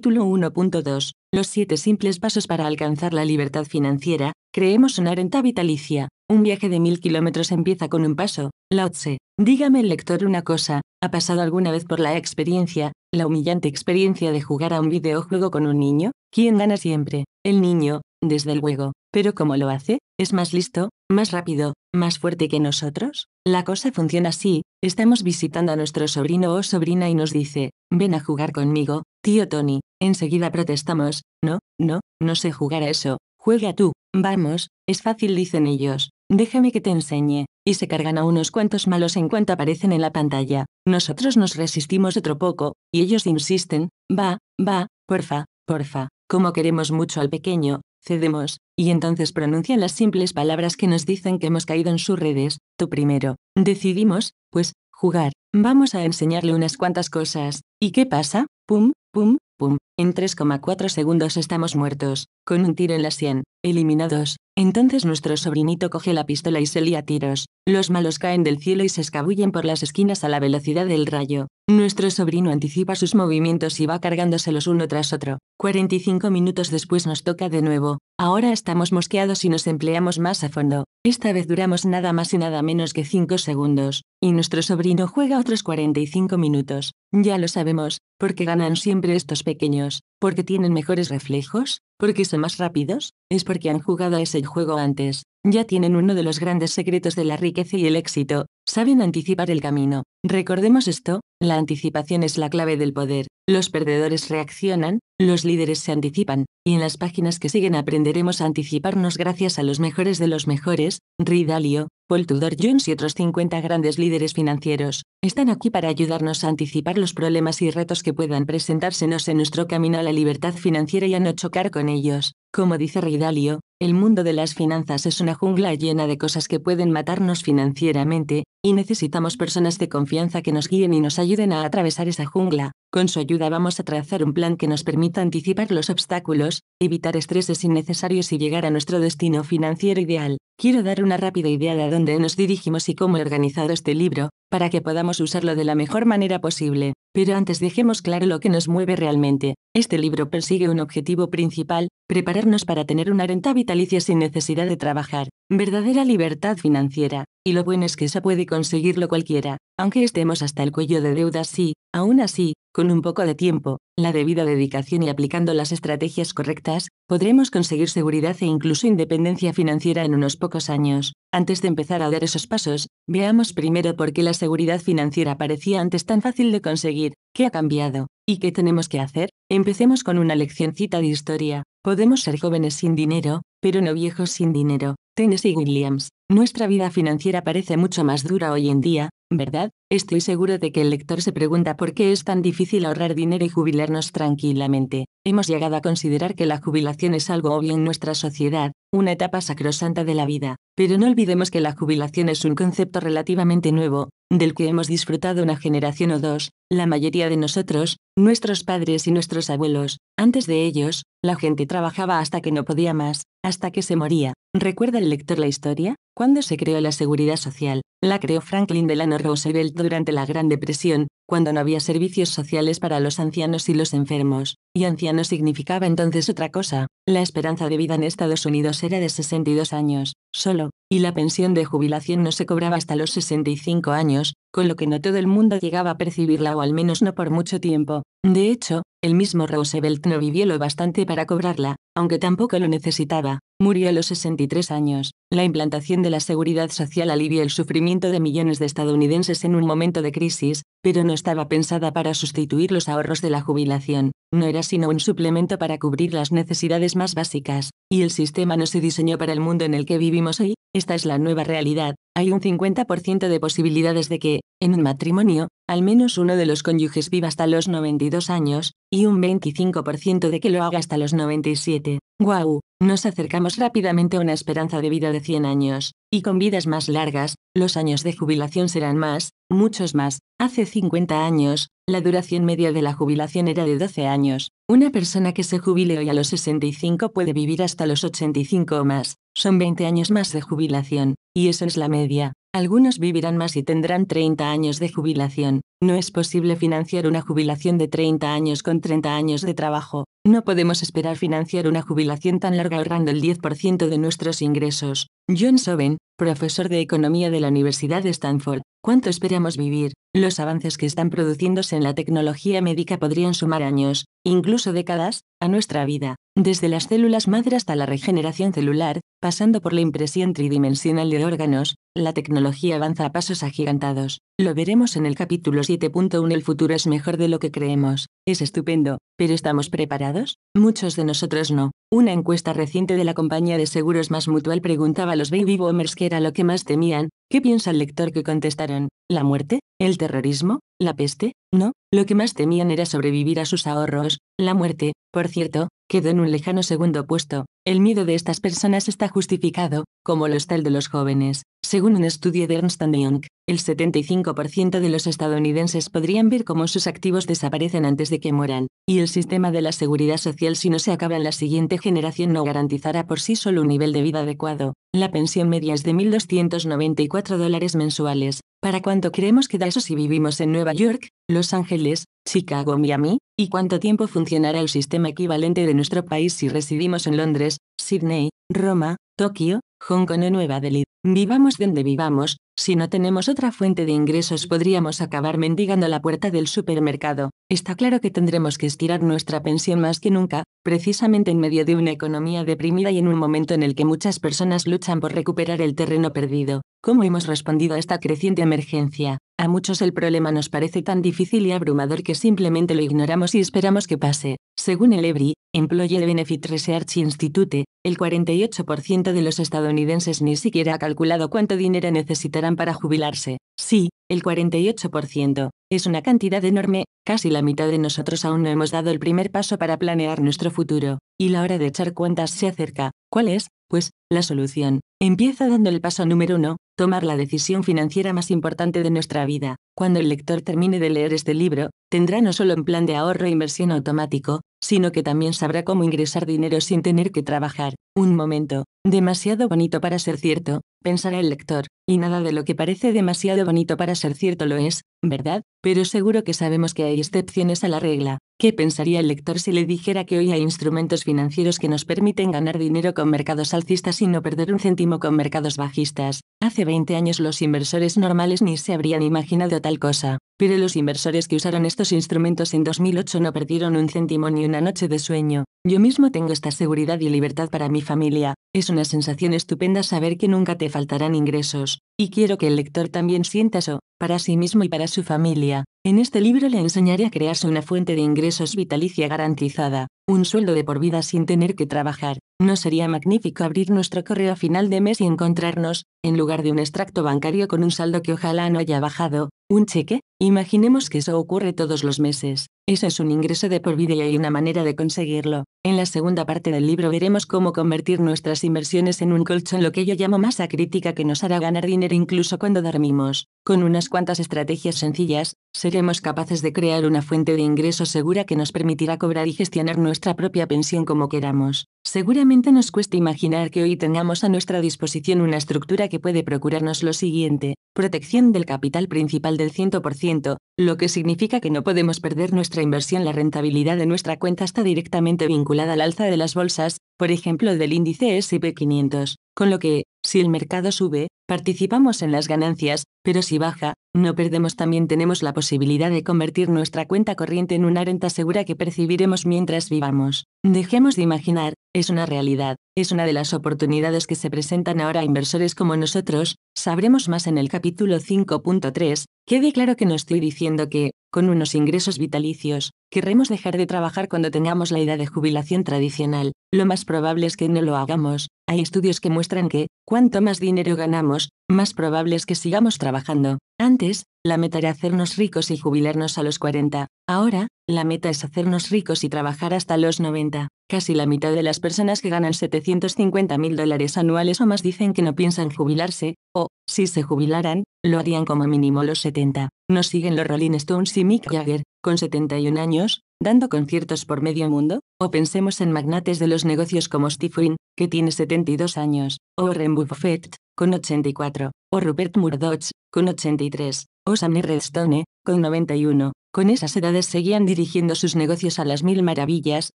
Título 1.2. Los siete simples pasos para alcanzar la libertad financiera. Creemos EN renta vitalicia. Un viaje de mil kilómetros empieza con un paso. LA Dígame el lector una cosa. ¿Ha pasado alguna vez por la experiencia, la humillante experiencia de jugar a un videojuego con un niño? ¿Quién gana siempre? ¿El niño, desde luego, pero cómo lo hace, es más listo, más rápido, más fuerte que nosotros. La cosa funciona así, estamos visitando a nuestro sobrino o sobrina y nos dice, ven a jugar conmigo, tío Tony. Enseguida protestamos, no, no, no sé jugar a eso, juega tú, vamos, es fácil dicen ellos, déjame que te enseñe, y se cargan a unos cuantos malos en cuanto aparecen en la pantalla. Nosotros nos resistimos otro poco, y ellos insisten, va, va, porfa, porfa. Como queremos mucho al pequeño, cedemos, y entonces pronuncian las simples palabras que nos dicen que hemos caído en sus redes, tú primero, decidimos, pues, jugar, vamos a enseñarle unas cuantas cosas, ¿y qué pasa? Pum, pum, pum, en 3,4 segundos estamos muertos, con un tiro en la sien, eliminados. Entonces nuestro sobrinito coge la pistola y se lía tiros. Los malos caen del cielo y se escabullen por las esquinas a la velocidad del rayo. Nuestro sobrino anticipa sus movimientos y va cargándoselos uno tras otro. 45 minutos después nos toca de nuevo. Ahora estamos mosqueados y nos empleamos más a fondo. Esta vez duramos nada más y nada menos que 5 segundos. Y nuestro sobrino juega otros 45 minutos. Ya lo sabemos, porque ganan siempre estos pequeños. ¿Por porque tienen mejores reflejos, porque son más rápidos, es porque han jugado a ese juego antes. Ya tienen uno de los grandes secretos de la riqueza y el éxito, saben anticipar el camino. Recordemos esto, la anticipación es la clave del poder. Los perdedores reaccionan, los líderes se anticipan, y en las páginas que siguen aprenderemos a anticiparnos gracias a los mejores de los mejores, Ridalio, Paul Tudor Jones y otros 50 grandes líderes financieros. Están aquí para ayudarnos a anticipar los problemas y retos que puedan presentársenos en nuestro camino a la libertad financiera y a no chocar con ellos. Como dice Reidalio, el mundo de las finanzas es una jungla llena de cosas que pueden matarnos financieramente, y necesitamos personas de confianza que nos guíen y nos ayuden a atravesar esa jungla. Con su ayuda vamos a trazar un plan que nos permita anticipar los obstáculos, evitar estreses innecesarios y llegar a nuestro destino financiero ideal. Quiero dar una rápida idea de a dónde nos dirigimos y cómo he organizado este libro, para que podamos usarlo de la mejor manera posible. Pero antes dejemos claro lo que nos mueve realmente. Este libro persigue un objetivo principal, prepararnos para tener una renta vitalicia sin necesidad de trabajar, verdadera libertad financiera y lo bueno es que eso puede conseguirlo cualquiera, aunque estemos hasta el cuello de deudas sí, aún así, con un poco de tiempo, la debida dedicación y aplicando las estrategias correctas, podremos conseguir seguridad e incluso independencia financiera en unos pocos años. Antes de empezar a dar esos pasos, veamos primero por qué la seguridad financiera parecía antes tan fácil de conseguir, qué ha cambiado, y qué tenemos que hacer. Empecemos con una leccioncita de historia. Podemos ser jóvenes sin dinero, pero no viejos sin dinero. Tennessee Williams, nuestra vida financiera parece mucho más dura hoy en día, ¿verdad? Estoy seguro de que el lector se pregunta por qué es tan difícil ahorrar dinero y jubilarnos tranquilamente. Hemos llegado a considerar que la jubilación es algo obvio en nuestra sociedad, una etapa sacrosanta de la vida, pero no olvidemos que la jubilación es un concepto relativamente nuevo, del que hemos disfrutado una generación o dos, la mayoría de nosotros, nuestros padres y nuestros abuelos, antes de ellos, la gente trabajaba hasta que no podía más, hasta que se moría. ¿Recuerda el lector la historia? Cuando se creó la seguridad social, la creó Franklin Delano Roosevelt durante la Gran Depresión, cuando no había servicios sociales para los ancianos y los enfermos, y anciano significaba entonces otra cosa, la esperanza de vida en Estados Unidos era de 62 años, solo, y la pensión de jubilación no se cobraba hasta los 65 años, con lo que no todo el mundo llegaba a percibirla o al menos no por mucho tiempo. De hecho, el mismo Roosevelt no vivió lo bastante para cobrarla, aunque tampoco lo necesitaba. Murió a los 63 años. La implantación de la seguridad social alivia el sufrimiento de millones de estadounidenses en un momento de crisis, pero no estaba pensada para sustituir los ahorros de la jubilación no era sino un suplemento para cubrir las necesidades más básicas, y el sistema no se diseñó para el mundo en el que vivimos hoy, esta es la nueva realidad, hay un 50% de posibilidades de que, en un matrimonio, al menos uno de los cónyuges viva hasta los 92 años, y un 25% de que lo haga hasta los 97. ¡Guau! Nos acercamos rápidamente a una esperanza de vida de 100 años, y con vidas más largas, los años de jubilación serán más, muchos más. Hace 50 años, la duración media de la jubilación era de 12 años. Una persona que se jubile hoy a los 65 puede vivir hasta los 85 o más. Son 20 años más de jubilación, y eso es la media. Algunos vivirán más y tendrán 30 años de jubilación. No es posible financiar una jubilación de 30 años con 30 años de trabajo. No podemos esperar financiar una jubilación tan larga ahorrando el 10% de nuestros ingresos. John Soben, profesor de Economía de la Universidad de Stanford. ¿Cuánto esperamos vivir? Los avances que están produciéndose en la tecnología médica podrían sumar años, incluso décadas, a nuestra vida desde las células madre hasta la regeneración celular, pasando por la impresión tridimensional de órganos, la tecnología avanza a pasos agigantados. Lo veremos en el capítulo 7.1 El futuro es mejor de lo que creemos. Es estupendo, pero ¿estamos preparados? Muchos de nosotros no. Una encuesta reciente de la compañía de seguros más mutual preguntaba a los baby boomers qué era lo que más temían. ¿Qué piensa el lector que contestaron? ¿La muerte? ¿El terrorismo? ¿La peste? No, lo que más temían era sobrevivir a sus ahorros, la muerte. Por cierto, quedó en un lejano segundo puesto. El miedo de estas personas está justificado, como lo está el de los jóvenes. Según un estudio de Ernst Young, el 75% de los estadounidenses podrían ver cómo sus activos desaparecen antes de que mueran, y el sistema de la seguridad social si no se acaba en la siguiente generación no garantizará por sí solo un nivel de vida adecuado. La pensión media es de 1.294 dólares mensuales, ¿Para cuánto creemos que da eso si vivimos en Nueva York, Los Ángeles, Chicago, Miami? ¿Y cuánto tiempo funcionará el sistema equivalente de nuestro país si residimos en Londres, Sydney, Roma, Tokio, Hong Kong o Nueva Delhi. Vivamos donde vivamos, si no tenemos otra fuente de ingresos podríamos acabar mendigando la puerta del supermercado. Está claro que tendremos que estirar nuestra pensión más que nunca, precisamente en medio de una economía deprimida y en un momento en el que muchas personas luchan por recuperar el terreno perdido. ¿Cómo hemos respondido a esta creciente emergencia? A muchos el problema nos parece tan difícil y abrumador que simplemente lo ignoramos y esperamos que pase. Según el EBRI, Employee Benefit Research Institute, el 48% de los estadounidenses ni siquiera ha calculado cuánto dinero necesitarán para jubilarse. Sí, el 48%. Es una cantidad enorme, casi la mitad de nosotros aún no hemos dado el primer paso para planear nuestro futuro, y la hora de echar cuentas se acerca. ¿Cuál es, pues, la solución? Empieza dando el paso número uno, tomar la decisión financiera más importante de nuestra vida. Cuando el lector termine de leer este libro, tendrá no solo un plan de ahorro e inversión automático, sino que también sabrá cómo ingresar dinero sin tener que trabajar. Un momento, demasiado bonito para ser cierto, pensará el lector, y nada de lo que parece demasiado bonito para ser cierto lo es, ¿verdad? Pero seguro que sabemos que hay excepciones a la regla. ¿Qué pensaría el lector si le dijera que hoy hay instrumentos financieros que nos permiten ganar dinero con mercados alcistas y no perder un céntimo con mercados bajistas? Hace 20 años los inversores normales ni se habrían imaginado tal cosa, pero los inversores que usaron estos instrumentos en 2008 no perdieron un céntimo ni una noche de sueño. Yo mismo tengo esta seguridad y libertad para mi familia. Es una sensación estupenda saber que nunca te faltarán ingresos y quiero que el lector también sienta eso, para sí mismo y para su familia. En este libro le enseñaré a crearse una fuente de ingresos vitalicia garantizada, un sueldo de por vida sin tener que trabajar. ¿No sería magnífico abrir nuestro correo a final de mes y encontrarnos, en lugar de un extracto bancario con un saldo que ojalá no haya bajado, un cheque? Imaginemos que eso ocurre todos los meses. Eso es un ingreso de por vida y hay una manera de conseguirlo. En la segunda parte del libro veremos cómo convertir nuestras inversiones en un colchón, lo que yo llamo masa crítica que nos hará ganar dinero incluso cuando dormimos. Con unas cuantas estrategias sencillas, seremos capaces de crear una fuente de ingreso segura que nos permitirá cobrar y gestionar nuestra propia pensión como queramos. Seguramente nos cuesta imaginar que hoy tengamos a nuestra disposición una estructura que puede procurarnos lo siguiente, protección del capital principal del 100%, lo que significa que no podemos perder nuestra inversión la rentabilidad de nuestra cuenta está directamente vinculada al alza de las bolsas, por ejemplo del índice SP 500, con lo que, si el mercado sube, participamos en las ganancias, pero si baja, no perdemos también tenemos la posibilidad de convertir nuestra cuenta corriente en una renta segura que percibiremos mientras vivamos. Dejemos de imaginar, es una realidad, es una de las oportunidades que se presentan ahora a inversores como nosotros, sabremos más en el capítulo 5.3, quede claro que no estoy diciendo que, con unos ingresos vitalicios, querremos dejar de trabajar cuando tengamos la edad de jubilación tradicional, lo más probable es que no lo hagamos, hay estudios que muestran que, cuanto más dinero ganamos, más probable es que sigamos trabajando. Antes, la meta era hacernos ricos y jubilarnos a los 40, ahora, la meta es hacernos ricos y trabajar hasta los 90. Casi la mitad de las personas que ganan 750 mil dólares anuales o más dicen que no piensan jubilarse, o, si se jubilaran, lo harían como mínimo los 70. Nos siguen los Rolling Stones y Mick Jagger, con 71 años, dando conciertos por medio mundo, o pensemos en magnates de los negocios como Stephen, que tiene 72 años, o Warren Buffett, con 84, o Rupert Murdoch, con 83, o Sam Redstone, con 91, con esas edades seguían dirigiendo sus negocios a las mil maravillas,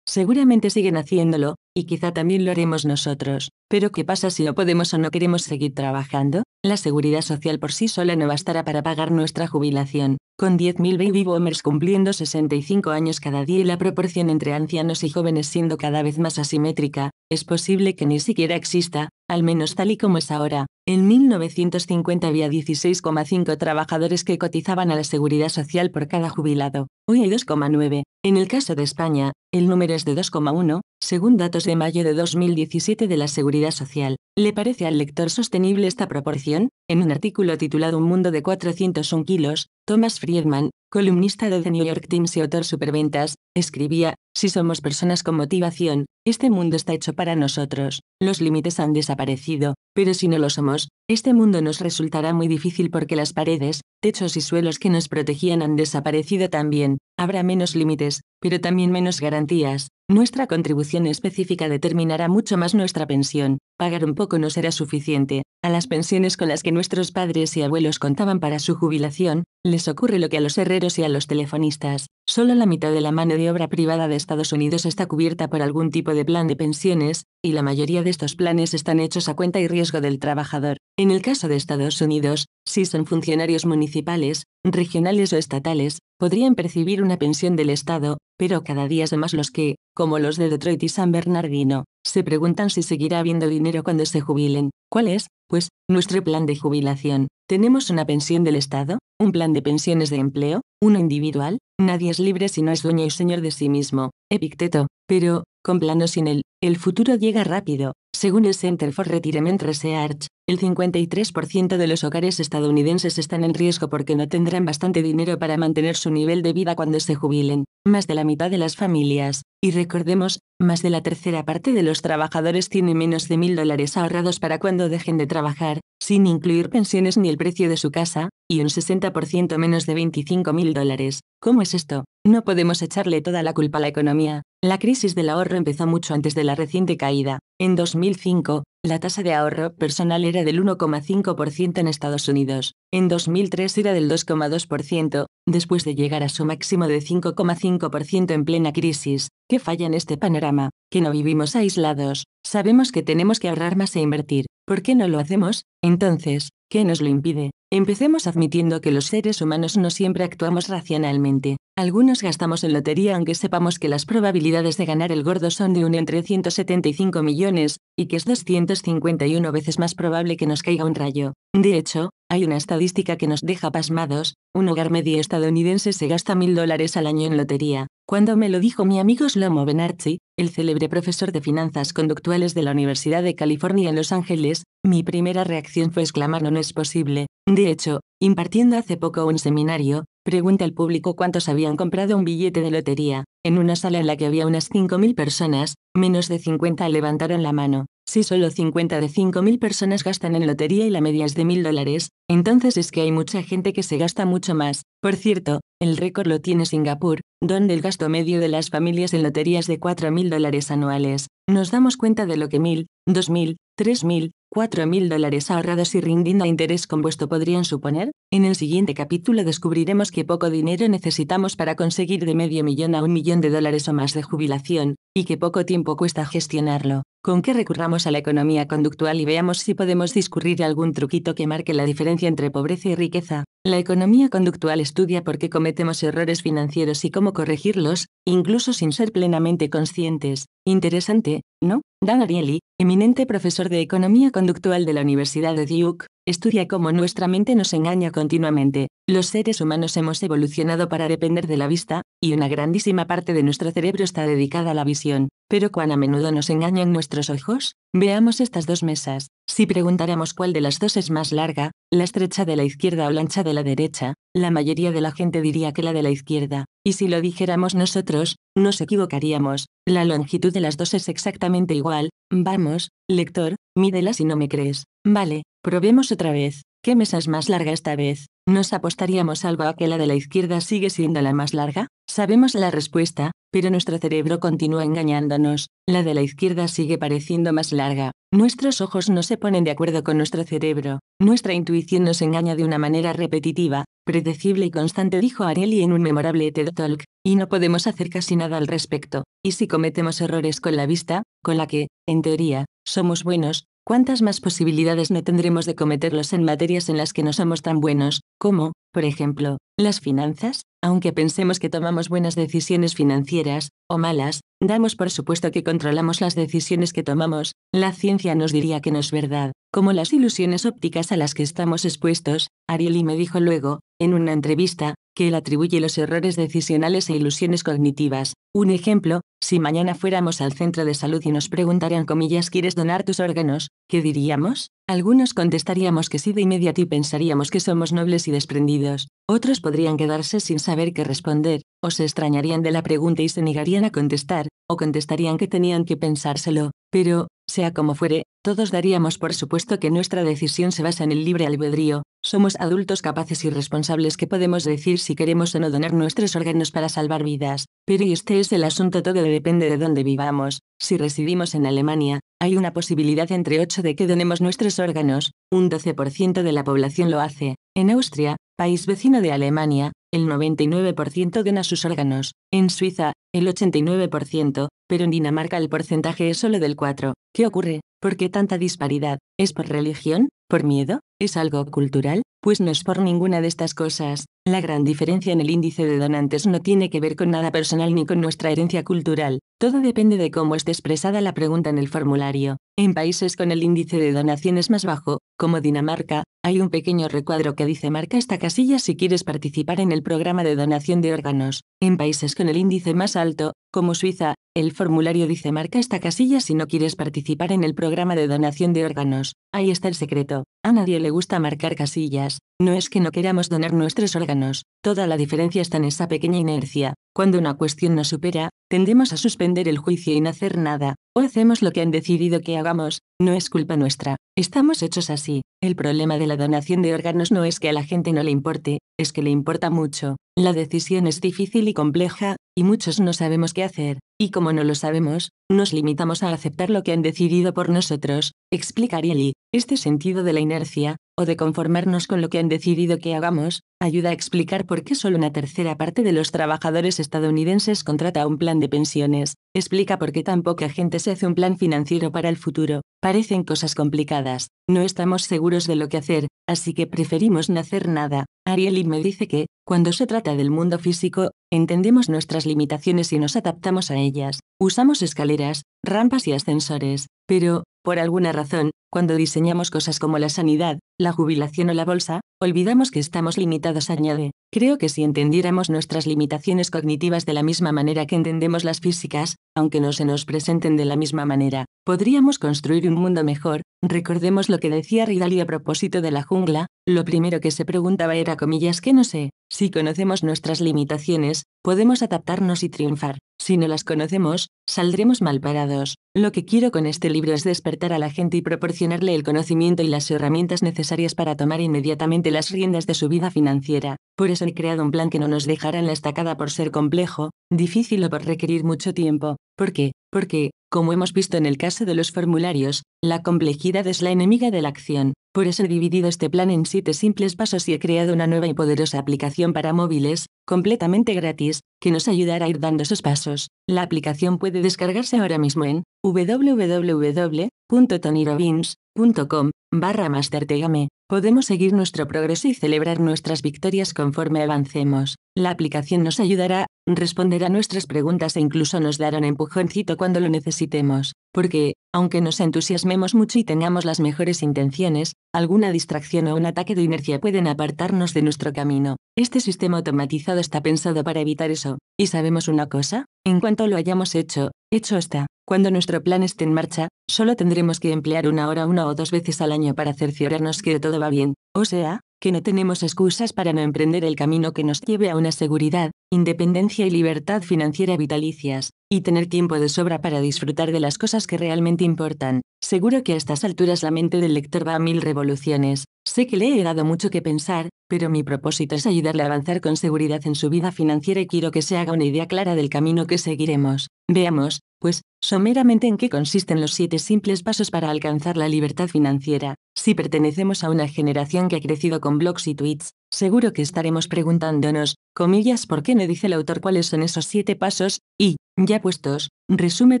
seguramente siguen haciéndolo, y quizá también lo haremos nosotros. Pero ¿qué pasa si no podemos o no queremos seguir trabajando? La seguridad social por sí sola no bastará para pagar nuestra jubilación. Con 10.000 baby boomers cumpliendo 65 años cada día y la proporción entre ancianos y jóvenes siendo cada vez más asimétrica, es posible que ni siquiera exista, al menos tal y como es ahora, en 1950 había 16,5 trabajadores que cotizaban a la seguridad social por cada jubilado. Hoy hay 2,9. En el caso de España, el número es de 2,1, según datos de mayo de 2017 de la Seguridad Social. ¿Le parece al lector sostenible esta proporción? En un artículo titulado Un mundo de 401 kilos, Thomas Friedman, columnista de The New York Times y autor superventas, escribía, Si somos personas con motivación, este mundo está hecho para nosotros, los límites han desaparecido, pero si no lo somos, este mundo nos resultará muy difícil porque las paredes, techos y suelos que nos protegían han desaparecido también, habrá menos límites, pero también menos garantías, nuestra contribución específica determinará mucho más nuestra pensión, Pagar un poco no será suficiente. A las pensiones con las que nuestros padres y abuelos contaban para su jubilación, les ocurre lo que a los herreros y a los telefonistas. Solo la mitad de la mano de obra privada de Estados Unidos está cubierta por algún tipo de plan de pensiones, y la mayoría de estos planes están hechos a cuenta y riesgo del trabajador. En el caso de Estados Unidos, si son funcionarios municipales, regionales o estatales, podrían percibir una pensión del Estado, pero cada día son más los que, como los de Detroit y San Bernardino, se preguntan si seguirá habiendo dinero cuando se jubilen. ¿Cuál es, pues, nuestro plan de jubilación? ¿Tenemos una pensión del Estado? ¿Un plan de pensiones de empleo? ¿Uno individual? Nadie es libre si no es dueño y señor de sí mismo. Epicteto. Pero, con planos sin él, el futuro llega rápido, según el Center for Retirement Research, el 53% de los hogares estadounidenses están en riesgo porque no tendrán bastante dinero para mantener su nivel de vida cuando se jubilen, más de la mitad de las familias, y recordemos, más de la tercera parte de los trabajadores tiene menos de mil dólares ahorrados para cuando dejen de trabajar, sin incluir pensiones ni el precio de su casa, y un 60% menos de 25 mil dólares. ¿Cómo es esto? No podemos echarle toda la culpa a la economía. La crisis del ahorro empezó mucho antes de la reciente caída. En 2005, la tasa de ahorro personal era del 1,5% en Estados Unidos. En 2003 era del 2,2%, después de llegar a su máximo de 5,5% en plena crisis. ¿Qué falla en este panorama? Que no vivimos aislados, sabemos que tenemos que ahorrar más e invertir. ¿Por qué no lo hacemos? Entonces, ¿Qué nos lo impide? Empecemos admitiendo que los seres humanos no siempre actuamos racionalmente. Algunos gastamos en lotería aunque sepamos que las probabilidades de ganar el gordo son de 1 entre 175 millones, y que es 251 veces más probable que nos caiga un rayo. De hecho, hay una estadística que nos deja pasmados, un hogar medio estadounidense se gasta mil dólares al año en lotería. Cuando me lo dijo mi amigo Slomo Benarchi, el célebre profesor de finanzas conductuales de la Universidad de California en Los Ángeles, mi primera reacción fue exclamar no, no es posible. De hecho, impartiendo hace poco un seminario, Pregunta al público cuántos habían comprado un billete de lotería. En una sala en la que había unas 5.000 personas, menos de 50 levantaron la mano. Si solo 50 de 5.000 personas gastan en lotería y la media es de 1.000 dólares, entonces es que hay mucha gente que se gasta mucho más. Por cierto, el récord lo tiene Singapur, donde el gasto medio de las familias en loterías de 4.000 dólares anuales. Nos damos cuenta de lo que 1.000, 2.000, 3.000, 4.000 dólares ahorrados y rindiendo a interés compuesto podrían suponer, en el siguiente capítulo descubriremos que poco dinero necesitamos para conseguir de medio millón a un millón de dólares o más de jubilación, y que poco tiempo cuesta gestionarlo con qué recurramos a la economía conductual y veamos si podemos discurrir algún truquito que marque la diferencia entre pobreza y riqueza. La economía conductual estudia por qué cometemos errores financieros y cómo corregirlos, incluso sin ser plenamente conscientes. Interesante, ¿no? Dan Ariely, eminente profesor de economía conductual de la Universidad de Duke, estudia cómo nuestra mente nos engaña continuamente. Los seres humanos hemos evolucionado para depender de la vista, y una grandísima parte de nuestro cerebro está dedicada a la visión. Pero cuán a menudo nos engañan nuestros ojos, veamos estas dos mesas. Si preguntáramos cuál de las dos es más larga, la estrecha de la izquierda o la ancha de la derecha, la mayoría de la gente diría que la de la izquierda, y si lo dijéramos nosotros, nos equivocaríamos. La longitud de las dos es exactamente igual. Vamos, lector, mídela si no me crees. Vale, probemos otra vez. ¿Qué mesa es más larga esta vez? ¿Nos apostaríamos algo a que la de la izquierda sigue siendo la más larga? Sabemos la respuesta, pero nuestro cerebro continúa engañándonos. La de la izquierda sigue pareciendo más larga. Nuestros ojos no se ponen de acuerdo con nuestro cerebro. Nuestra intuición nos engaña de una manera repetitiva, predecible y constante, dijo Areli en un memorable TED Talk, y no podemos hacer casi nada al respecto. Y si cometemos errores con la vista, con la que, en teoría, somos buenos, ¿cuántas más posibilidades no tendremos de cometerlos en materias en las que no somos tan buenos, como, por ejemplo, las finanzas? Aunque pensemos que tomamos buenas decisiones financieras, o malas, damos por supuesto que controlamos las decisiones que tomamos, la ciencia nos diría que no es verdad, como las ilusiones ópticas a las que estamos expuestos, Ariely me dijo luego, en una entrevista, que él atribuye los errores decisionales e ilusiones cognitivas. Un ejemplo, si mañana fuéramos al centro de salud y nos preguntaran comillas ¿quieres donar tus órganos? ¿Qué diríamos? Algunos contestaríamos que sí de inmediato y pensaríamos que somos nobles y desprendidos. Otros podrían quedarse sin saber qué responder, o se extrañarían de la pregunta y se negarían a contestar, o contestarían que tenían que pensárselo. Pero, sea como fuere, todos daríamos por supuesto que nuestra decisión se basa en el libre albedrío, somos adultos capaces y responsables que podemos decir si queremos o no donar nuestros órganos para salvar vidas, pero este es el asunto todo depende de dónde vivamos, si residimos en Alemania, hay una posibilidad entre 8 de que donemos nuestros órganos, un 12% de la población lo hace, en Austria, país vecino de Alemania, el 99% dona sus órganos, en Suiza, el 89%, pero en Dinamarca el porcentaje es solo del 4%. ¿Qué ocurre? ¿Por qué tanta disparidad? ¿Es por religión? ¿Por miedo? Es algo cultural, pues no es por ninguna de estas cosas. La gran diferencia en el índice de donantes no tiene que ver con nada personal ni con nuestra herencia cultural. Todo depende de cómo esté expresada la pregunta en el formulario. En países con el índice de donaciones más bajo, como Dinamarca, hay un pequeño recuadro que dice marca esta casilla si quieres participar en el programa de donación de órganos. En países con el índice más alto, como Suiza, el formulario dice marca esta casilla si no quieres participar en el programa de donación de órganos. Ahí está el secreto. A nadie le gusta marcar casillas. No es que no queramos donar nuestros órganos. Toda la diferencia está en esa pequeña inercia. Cuando una cuestión nos supera, tendemos a suspender el juicio y no hacer nada. O hacemos lo que han decidido que hagamos. No es culpa nuestra. Estamos hechos así. El problema de la donación de órganos no es que a la gente no le importe, es que le importa mucho. La decisión es difícil y compleja, y muchos no sabemos qué hacer, y como no lo sabemos, nos limitamos a aceptar lo que han decidido por nosotros, explica Ariely. Este sentido de la inercia, o de conformarnos con lo que han decidido que hagamos, ayuda a explicar por qué solo una tercera parte de los trabajadores estadounidenses contrata un plan de pensiones, explica por qué tan poca gente se hace un plan financiero para el futuro. Parecen cosas complicadas, no estamos seguros de lo que hacer, así que preferimos no hacer nada. Ariely me dice que, cuando se trata del mundo físico, entendemos nuestras limitaciones y nos adaptamos a ellas. Usamos escaleras, rampas y ascensores, pero, por alguna razón, cuando diseñamos cosas como la sanidad, la jubilación o la bolsa, olvidamos que estamos limitados, añade. Creo que si entendiéramos nuestras limitaciones cognitivas de la misma manera que entendemos las físicas, aunque no se nos presenten de la misma manera, podríamos construir un mundo mejor. Recordemos lo que decía Ridali a propósito de la jungla, lo primero que se preguntaba era comillas que no sé, si conocemos nuestras limitaciones, podemos adaptarnos y triunfar. Si no las conocemos, saldremos mal parados. Lo que quiero con este libro es despertar a la gente y proporcionarle el conocimiento y las herramientas necesarias para tomar inmediatamente las riendas de su vida financiera. Por eso he creado un plan que no nos dejará en la estacada por ser complejo, difícil o por requerir mucho tiempo. ¿Por qué? Porque, como hemos visto en el caso de los formularios, la complejidad es la enemiga de la acción. Por eso he dividido este plan en siete simples pasos y he creado una nueva y poderosa aplicación para móviles, completamente gratis, que nos ayudará a ir dando esos pasos. La aplicación puede descargarse ahora mismo en www.tonirobins.com barra mastertegame. Podemos seguir nuestro progreso y celebrar nuestras victorias conforme avancemos. La aplicación nos ayudará, responderá nuestras preguntas e incluso nos dará un empujoncito cuando lo necesitemos, porque, aunque nos entusiasmemos mucho y tengamos las mejores intenciones, alguna distracción o un ataque de inercia pueden apartarnos de nuestro camino. Este sistema automatizado está pensado para evitar eso y sabemos una cosa, en cuanto lo hayamos hecho, hecho está. Cuando nuestro plan esté en marcha, solo tendremos que emplear una hora una o dos veces al año para cerciorarnos que todo va bien, o sea, que no tenemos excusas para no emprender el camino que nos lleve a una seguridad, independencia y libertad financiera vitalicias, y tener tiempo de sobra para disfrutar de las cosas que realmente importan. Seguro que a estas alturas la mente del lector va a mil revoluciones. Sé que le he dado mucho que pensar, pero mi propósito es ayudarle a avanzar con seguridad en su vida financiera y quiero que se haga una idea clara del camino que seguiremos. Veamos, pues, someramente en qué consisten los siete simples pasos para alcanzar la libertad financiera. Si pertenecemos a una generación que ha crecido con blogs y tweets, seguro que estaremos preguntándonos, comillas, ¿por qué no dice el autor cuáles son esos siete pasos? Y, ya puestos, resume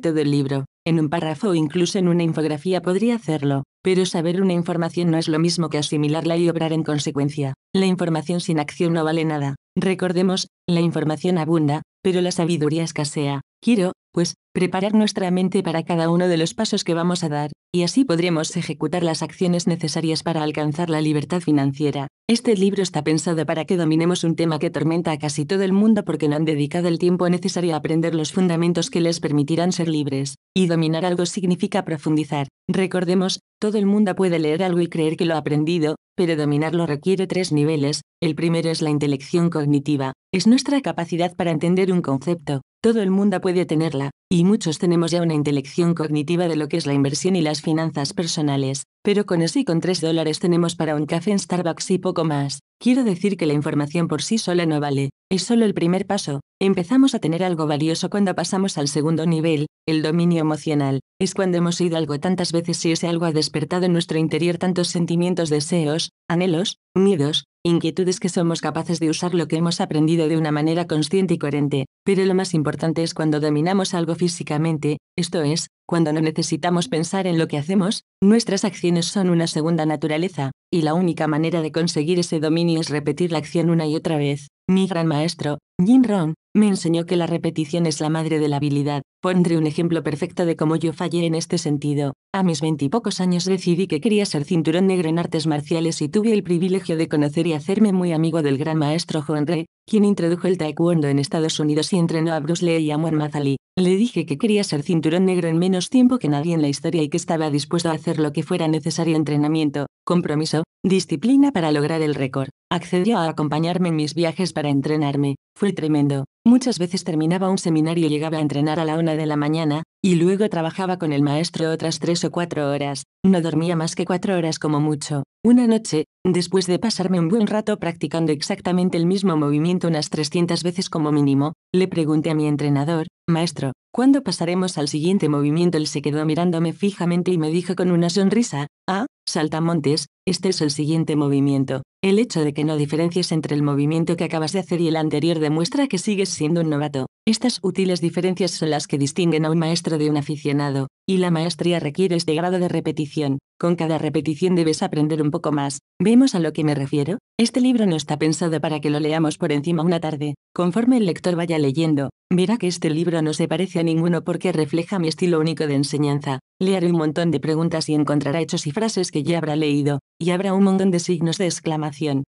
todo el libro. En un párrafo o incluso en una infografía podría hacerlo, pero saber una información no es lo mismo que asimilarla y obrar en consecuencia. La información sin acción no vale nada. Recordemos, la información abunda, pero la sabiduría escasea. Quiero, pues, preparar nuestra mente para cada uno de los pasos que vamos a dar, y así podremos ejecutar las acciones necesarias para alcanzar la libertad financiera. Este libro está pensado para que dominemos un tema que tormenta a casi todo el mundo porque no han dedicado el tiempo necesario a aprender los fundamentos que les permitirán ser libres, y dominar algo significa profundizar. Recordemos, todo el mundo puede leer algo y creer que lo ha aprendido, pero dominarlo requiere tres niveles. El primero es la intelección cognitiva, es nuestra capacidad para entender un concepto, todo el mundo puede tenerla, y muchos tenemos ya una intelección cognitiva de lo que es la inversión y las finanzas personales, pero con eso y con 3 dólares tenemos para un café en Starbucks y poco más. Quiero decir que la información por sí sola no vale, es solo el primer paso. Empezamos a tener algo valioso cuando pasamos al segundo nivel, el dominio emocional. Es cuando hemos ido algo tantas veces y ese algo ha despertado en nuestro interior tantos sentimientos, deseos, anhelos, miedos, inquietudes que somos capaces de usar lo que hemos aprendido de una manera consciente y coherente, pero lo más importante es cuando dominamos algo físicamente, esto es, cuando no necesitamos pensar en lo que hacemos, nuestras acciones son una segunda naturaleza, y la única manera de conseguir ese dominio es repetir la acción una y otra vez. Mi gran maestro, Jin Ron, me enseñó que la repetición es la madre de la habilidad, Pondré un ejemplo perfecto de cómo yo fallé en este sentido. A mis veintipocos años decidí que quería ser cinturón negro en artes marciales y tuve el privilegio de conocer y hacerme muy amigo del gran maestro Juan quien introdujo el taekwondo en Estados Unidos y entrenó a Bruce Lee y a Muhammad Ali. Le dije que quería ser cinturón negro en menos tiempo que nadie en la historia y que estaba dispuesto a hacer lo que fuera necesario entrenamiento, compromiso, disciplina para lograr el récord. Accedió a acompañarme en mis viajes para entrenarme. Fue tremendo. Muchas veces terminaba un seminario y llegaba a entrenar a la una de la mañana, y luego trabajaba con el maestro otras tres o cuatro horas, no dormía más que cuatro horas como mucho. Una noche, después de pasarme un buen rato practicando exactamente el mismo movimiento unas 300 veces como mínimo, le pregunté a mi entrenador, maestro, ¿cuándo pasaremos al siguiente movimiento? Él se quedó mirándome fijamente y me dijo con una sonrisa, ah, saltamontes, este es el siguiente movimiento. El hecho de que no diferencias entre el movimiento que acabas de hacer y el anterior demuestra que sigues siendo un novato. Estas útiles diferencias son las que distinguen a un maestro de un aficionado, y la maestría requiere este grado de repetición. Con cada repetición debes aprender un poco más. ¿Vemos a lo que me refiero? Este libro no está pensado para que lo leamos por encima una tarde. Conforme el lector vaya leyendo, verá que este libro no se parece a ninguno porque refleja mi estilo único de enseñanza. Le haré un montón de preguntas y encontrará hechos y frases que ya habrá leído, y habrá un montón de signos de exclamación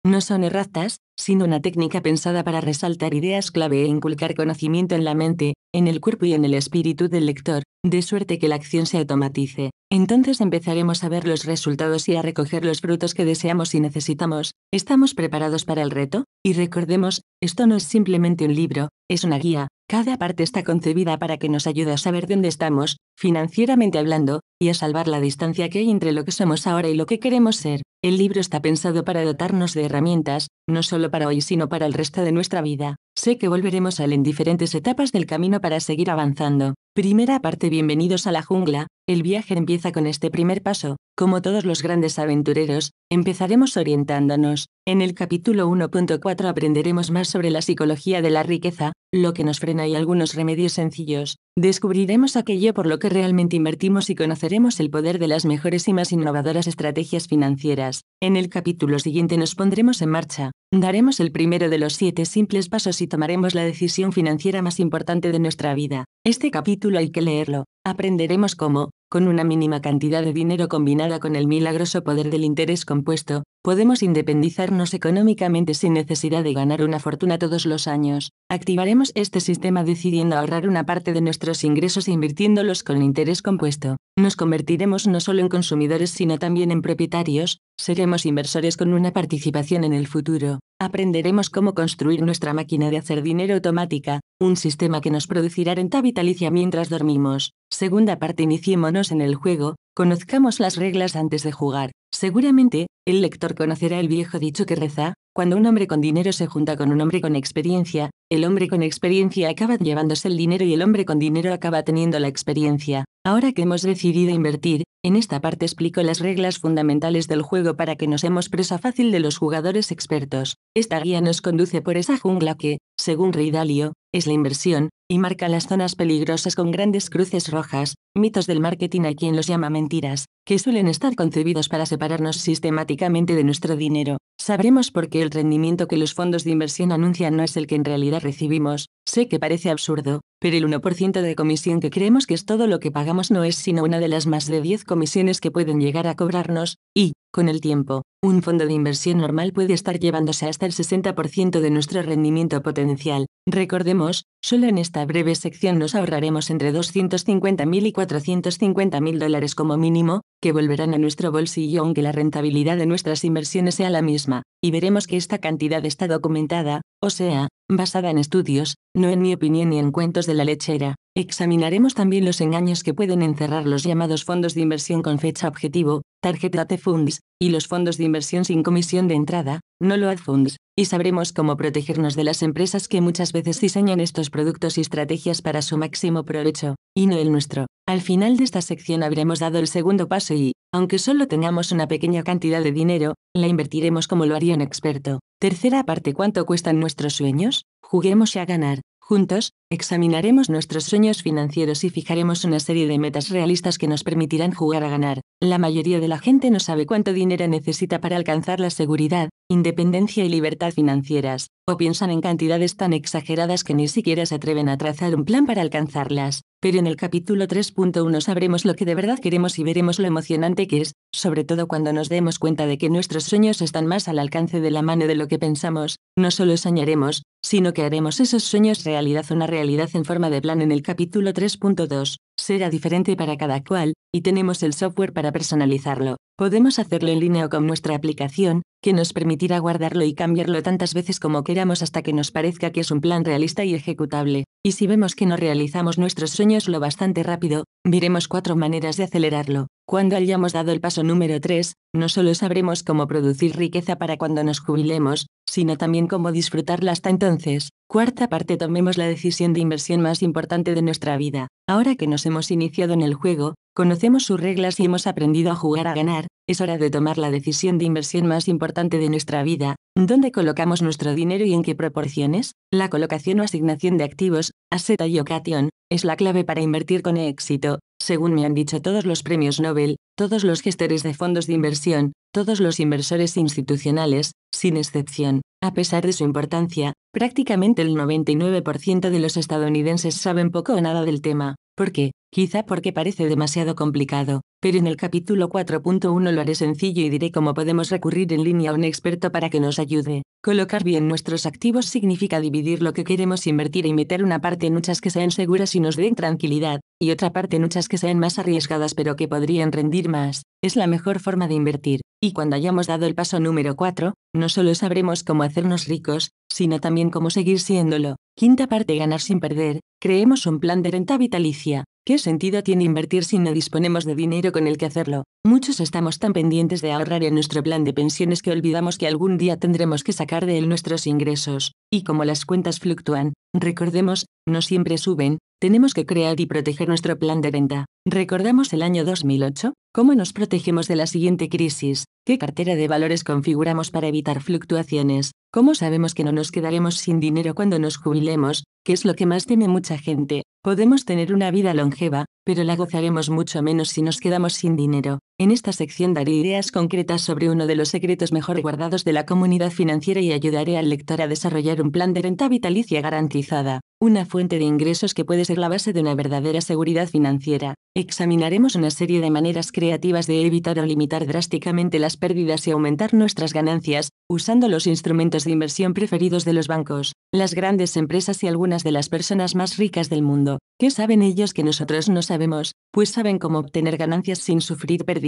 no son erratas, sino una técnica pensada para resaltar ideas clave e inculcar conocimiento en la mente, en el cuerpo y en el espíritu del lector, de suerte que la acción se automatice. Entonces empezaremos a ver los resultados y a recoger los frutos que deseamos y necesitamos. ¿Estamos preparados para el reto? Y recordemos, esto no es simplemente un libro, es una guía. Cada parte está concebida para que nos ayude a saber dónde estamos, financieramente hablando, y a salvar la distancia que hay entre lo que somos ahora y lo que queremos ser. El libro está pensado para dotarnos de herramientas, no solo para hoy, sino para el resto de nuestra vida. Sé que volveremos a él en diferentes etapas del camino para seguir avanzando. Primera parte Bienvenidos a la jungla, el viaje empieza con este primer paso, como todos los grandes aventureros, empezaremos orientándonos. En el capítulo 1.4 aprenderemos más sobre la psicología de la riqueza, lo que nos frena y algunos remedios sencillos, descubriremos aquello por lo que realmente invertimos y conoceremos el poder de las mejores y más innovadoras estrategias financieras. En el capítulo siguiente nos pondremos en marcha, daremos el primero de los siete simples pasos y tomaremos la decisión financiera más importante de nuestra vida. Este capítulo hay que leerlo, aprenderemos cómo, con una mínima cantidad de dinero combinada con el milagroso poder del interés compuesto, Podemos independizarnos económicamente sin necesidad de ganar una fortuna todos los años. Activaremos este sistema decidiendo ahorrar una parte de nuestros ingresos e invirtiéndolos con interés compuesto. Nos convertiremos no solo en consumidores sino también en propietarios, seremos inversores con una participación en el futuro. Aprenderemos cómo construir nuestra máquina de hacer dinero automática, un sistema que nos producirá renta vitalicia mientras dormimos. Segunda parte, iniciémonos en el juego, Conozcamos las reglas antes de jugar. Seguramente, el lector conocerá el viejo dicho que reza, cuando un hombre con dinero se junta con un hombre con experiencia, el hombre con experiencia acaba llevándose el dinero y el hombre con dinero acaba teniendo la experiencia. Ahora que hemos decidido invertir, en esta parte explico las reglas fundamentales del juego para que nos hemos presa fácil de los jugadores expertos. Esta guía nos conduce por esa jungla que, según rey Dalio, es la inversión, y marca las zonas peligrosas con grandes cruces rojas, mitos del marketing a quien los llama mentiras, que suelen estar concebidos para separarnos sistemáticamente de nuestro dinero. Sabremos por qué el rendimiento que los fondos de inversión anuncian no es el que en realidad recibimos. Sé que parece absurdo, pero el 1% de comisión que creemos que es todo lo que pagamos no es sino una de las más de 10 comisiones que pueden llegar a cobrarnos, y, con el tiempo, un fondo de inversión normal puede estar llevándose hasta el 60% de nuestro rendimiento potencial. Recordemos, solo en este esta breve sección nos ahorraremos entre 250.000 y 450.000 dólares como mínimo, que volverán a nuestro bolsillo aunque la rentabilidad de nuestras inversiones sea la misma, y veremos que esta cantidad está documentada, o sea, basada en estudios, no en mi opinión ni en cuentos de la lechera. Examinaremos también los engaños que pueden encerrar los llamados fondos de inversión con fecha objetivo, (target de funds, y los fondos de inversión sin comisión de entrada, no load funds, y sabremos cómo protegernos de las empresas que muchas veces diseñan estos productos y estrategias para su máximo provecho, y no el nuestro. Al final de esta sección habremos dado el segundo paso y, aunque solo tengamos una pequeña cantidad de dinero, la invertiremos como lo haría un experto. Tercera parte, ¿cuánto cuestan nuestros sueños? Juguemos a ganar, juntos, Examinaremos nuestros sueños financieros y fijaremos una serie de metas realistas que nos permitirán jugar a ganar. La mayoría de la gente no sabe cuánto dinero necesita para alcanzar la seguridad, independencia y libertad financieras, o piensan en cantidades tan exageradas que ni siquiera se atreven a trazar un plan para alcanzarlas. Pero en el capítulo 3.1 sabremos lo que de verdad queremos y veremos lo emocionante que es, sobre todo cuando nos demos cuenta de que nuestros sueños están más al alcance de la mano de lo que pensamos. No solo soñaremos, sino que haremos esos sueños realidad una realidad realidad en forma de plan en el capítulo 3.2, será diferente para cada cual, y tenemos el software para personalizarlo. Podemos hacerlo en línea o con nuestra aplicación, que nos permitirá guardarlo y cambiarlo tantas veces como queramos hasta que nos parezca que es un plan realista y ejecutable. Y si vemos que no realizamos nuestros sueños lo bastante rápido, veremos cuatro maneras de acelerarlo. Cuando hayamos dado el paso número 3, no solo sabremos cómo producir riqueza para cuando nos jubilemos, sino también cómo disfrutarla hasta entonces. Cuarta parte, tomemos la decisión de inversión más importante de nuestra vida. Ahora que nos hemos iniciado en el juego, conocemos sus reglas y hemos aprendido a jugar a ganar, es hora de tomar la decisión de inversión más importante de nuestra vida. ¿Dónde colocamos nuestro dinero y en qué proporciones? La colocación o asignación de activos, asset allocation, es la clave para invertir con éxito según me han dicho todos los premios Nobel, todos los gestores de fondos de inversión, todos los inversores institucionales, sin excepción. A pesar de su importancia, prácticamente el 99% de los estadounidenses saben poco o nada del tema. ¿Por qué? Quizá porque parece demasiado complicado pero en el capítulo 4.1 lo haré sencillo y diré cómo podemos recurrir en línea a un experto para que nos ayude. Colocar bien nuestros activos significa dividir lo que queremos invertir y e meter una parte en muchas que sean seguras y nos den tranquilidad, y otra parte en muchas que sean más arriesgadas pero que podrían rendir más. Es la mejor forma de invertir. Y cuando hayamos dado el paso número 4, no solo sabremos cómo hacernos ricos, sino también cómo seguir siéndolo. Quinta parte ganar sin perder, creemos un plan de renta vitalicia. ¿Qué sentido tiene invertir si no disponemos de dinero con el que hacerlo? Muchos estamos tan pendientes de ahorrar en nuestro plan de pensiones que olvidamos que algún día tendremos que sacar de él nuestros ingresos, y como las cuentas fluctúan, recordemos, no siempre suben, tenemos que crear y proteger nuestro plan de venta. Recordamos el año 2008, cómo nos protegemos de la siguiente crisis, qué cartera de valores configuramos para evitar fluctuaciones, cómo sabemos que no nos quedaremos sin dinero cuando nos jubilemos, que es lo que más teme mucha gente. Podemos tener una vida longeva, pero la gozaremos mucho menos si nos quedamos sin dinero. En esta sección daré ideas concretas sobre uno de los secretos mejor guardados de la comunidad financiera y ayudaré al lector a desarrollar un plan de renta vitalicia garantizada, una fuente de ingresos que puede ser la base de una verdadera seguridad financiera. Examinaremos una serie de maneras creativas de evitar o limitar drásticamente las pérdidas y aumentar nuestras ganancias, usando los instrumentos de inversión preferidos de los bancos, las grandes empresas y algunas de las personas más ricas del mundo. ¿Qué saben ellos que nosotros no sabemos? Pues saben cómo obtener ganancias sin sufrir pérdidas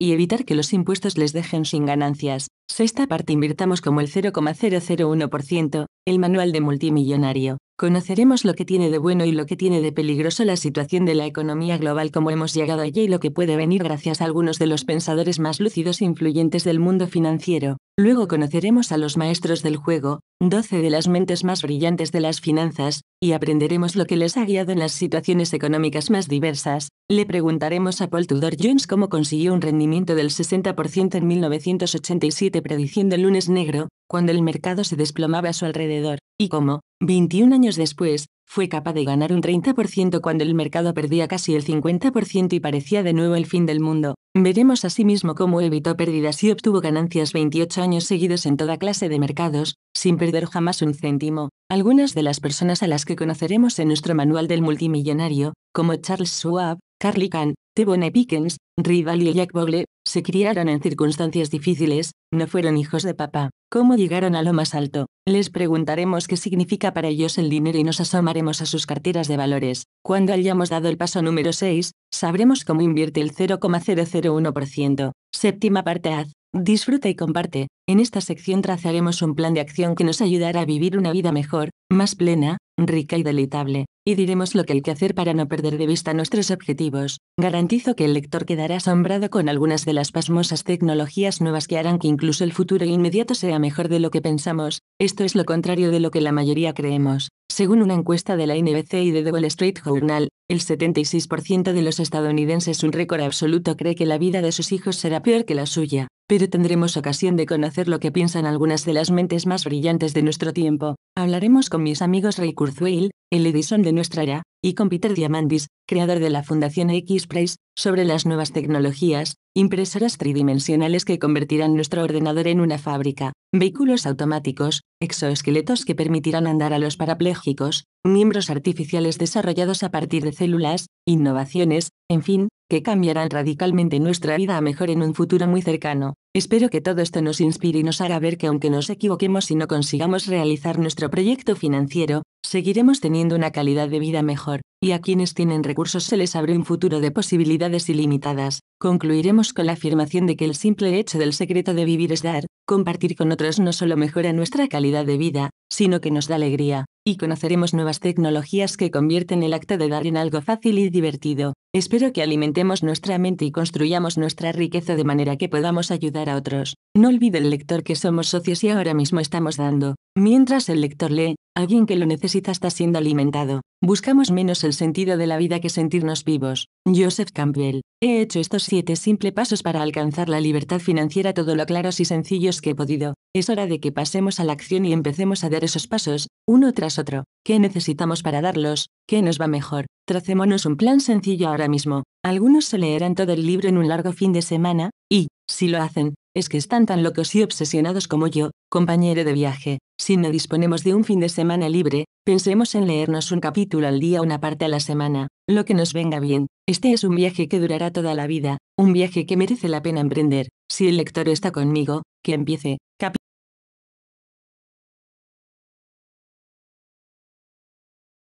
y evitar que los impuestos les dejen sin ganancias. Sexta parte invirtamos como el 0,001%, el manual de multimillonario. Conoceremos lo que tiene de bueno y lo que tiene de peligroso la situación de la economía global como hemos llegado allí y lo que puede venir gracias a algunos de los pensadores más lúcidos e influyentes del mundo financiero. Luego conoceremos a los maestros del juego, 12 de las mentes más brillantes de las finanzas, y aprenderemos lo que les ha guiado en las situaciones económicas más diversas. Le preguntaremos a Paul Tudor Jones cómo consiguió un rendimiento del 60% en 1987 prediciendo el lunes negro, cuando el mercado se desplomaba a su alrededor, y cómo, 21 años después, fue capaz de ganar un 30% cuando el mercado perdía casi el 50% y parecía de nuevo el fin del mundo. Veremos asimismo cómo evitó pérdidas y obtuvo ganancias 28 años seguidos en toda clase de mercados, sin perder jamás un céntimo. Algunas de las personas a las que conoceremos en nuestro manual del multimillonario, como Charles Schwab, Carly Kahn, Tebone Pickens, Rival y Jack Bogle, se criaron en circunstancias difíciles, no fueron hijos de papá. ¿Cómo llegaron a lo más alto? Les preguntaremos qué significa para ellos el dinero y nos asomaremos a sus carteras de valores. Cuando hayamos dado el paso número 6, sabremos cómo invierte el 0,001%. Séptima parte haz. Disfruta y comparte. En esta sección trazaremos un plan de acción que nos ayudará a vivir una vida mejor, más plena, rica y deleitable, y diremos lo que hay que hacer para no perder de vista nuestros objetivos. Garantizo que el lector quedará asombrado con algunas de las pasmosas tecnologías nuevas que harán que incluso el futuro inmediato sea mejor de lo que pensamos. Esto es lo contrario de lo que la mayoría creemos. Según una encuesta de la NBC y de The Wall Street Journal, el 76% de los estadounidenses, un récord absoluto, cree que la vida de sus hijos será peor que la suya pero tendremos ocasión de conocer lo que piensan algunas de las mentes más brillantes de nuestro tiempo. Hablaremos con mis amigos Ray Kurzweil, el Edison de nuestra era, y con Peter Diamandis, creador de la Fundación x sobre las nuevas tecnologías, impresoras tridimensionales que convertirán nuestro ordenador en una fábrica, vehículos automáticos, exoesqueletos que permitirán andar a los parapléjicos, miembros artificiales desarrollados a partir de células, innovaciones, en fin, que cambiarán radicalmente nuestra vida a mejor en un futuro muy cercano. Espero que todo esto nos inspire y nos haga ver que aunque nos equivoquemos y no consigamos realizar nuestro proyecto financiero, seguiremos teniendo una calidad de vida mejor, y a quienes tienen recursos se les abre un futuro de posibilidades ilimitadas. Concluiremos con la afirmación de que el simple hecho del secreto de vivir es dar, compartir con otros no solo mejora nuestra calidad de vida, sino que nos da alegría, y conoceremos nuevas tecnologías que convierten el acto de dar en algo fácil y divertido. Espero que alimentemos nuestra mente y construyamos nuestra riqueza de manera que podamos ayudar a otros. No olvide el lector que somos socios y ahora mismo estamos dando. Mientras el lector lee, alguien que lo necesita está siendo alimentado. Buscamos menos el sentido de la vida que sentirnos vivos. Joseph Campbell. He hecho estos siete simples pasos para alcanzar la libertad financiera todo lo claros y sencillos que he podido. Es hora de que pasemos a la acción y empecemos a dar esos pasos, uno tras otro. ¿Qué necesitamos para darlos? ¿Qué nos va mejor? Tracémonos un plan sencillo ahora mismo. Algunos se leerán todo el libro en un largo fin de semana, y, si lo hacen, es que están tan locos y obsesionados como yo, compañero de viaje. Si no disponemos de un fin de semana libre, pensemos en leernos un capítulo al día, o una parte a la semana, lo que nos venga bien. Este es un viaje que durará toda la vida, un viaje que merece la pena emprender. Si el lector está conmigo, que empiece,